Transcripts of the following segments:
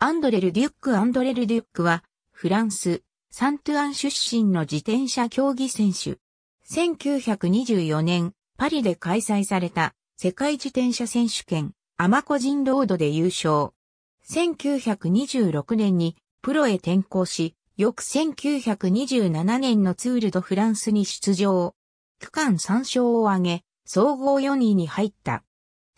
アンドレ・ルデュック・アンドレ・ルデュックは、フランス、サントゥアン出身の自転車競技選手。1924年、パリで開催された世界自転車選手権、アマコ人ロードで優勝。1926年にプロへ転向し、翌1927年のツールドフランスに出場。区間3勝を挙げ、総合4位に入った。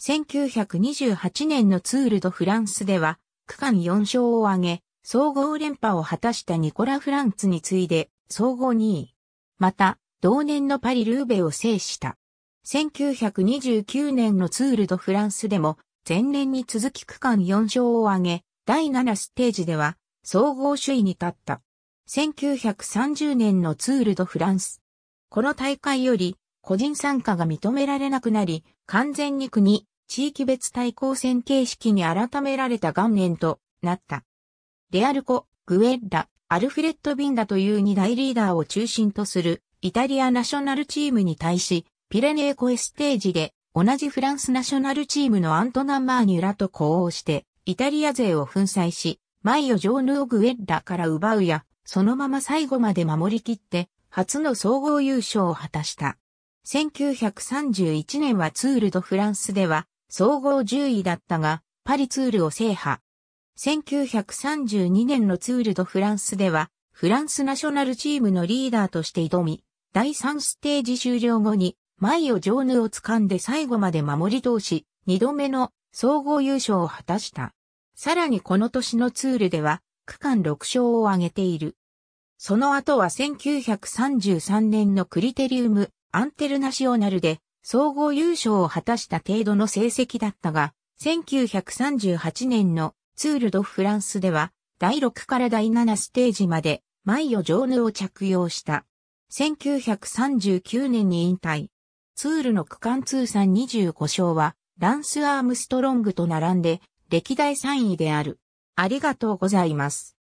1928年のツールドフランスでは、区間4勝を挙げ、総合連覇を果たしたニコラ・フランツに次いで、総合2位。また、同年のパリ・ルーベを制した。1929年のツール・ド・フランスでも、前年に続き区間4勝を挙げ、第7ステージでは、総合首位に立った。1930年のツール・ド・フランス。この大会より、個人参加が認められなくなり、完全に国、地域別対抗戦形式に改められた元年となった。レアルコ、グエッラ、アルフレッド・ビンダという二大リーダーを中心とするイタリアナショナルチームに対し、ピレネーコエステージで同じフランスナショナルチームのアントナン・マーニュラと呼応して、イタリア勢を粉砕し、マイオ・ジョーヌ・オグエッラから奪うや、そのまま最後まで守りきって、初の総合優勝を果たした。1931年はツール・ド・フランスでは、総合10位だったが、パリツールを制覇。1932年のツールドフランスでは、フランスナショナルチームのリーダーとして挑み、第3ステージ終了後に、前をジョーヌを掴んで最後まで守り通し、2度目の総合優勝を果たした。さらにこの年のツールでは、区間6勝を挙げている。その後は1933年のクリテリウム、アンテルナシオナルで、総合優勝を果たした程度の成績だったが、1938年のツール・ド・フランスでは、第6から第7ステージまで、マイヨ・ジョーヌを着用した。1939年に引退。ツールの区間通算25勝は、ランス・アームストロングと並んで、歴代3位である。ありがとうございます。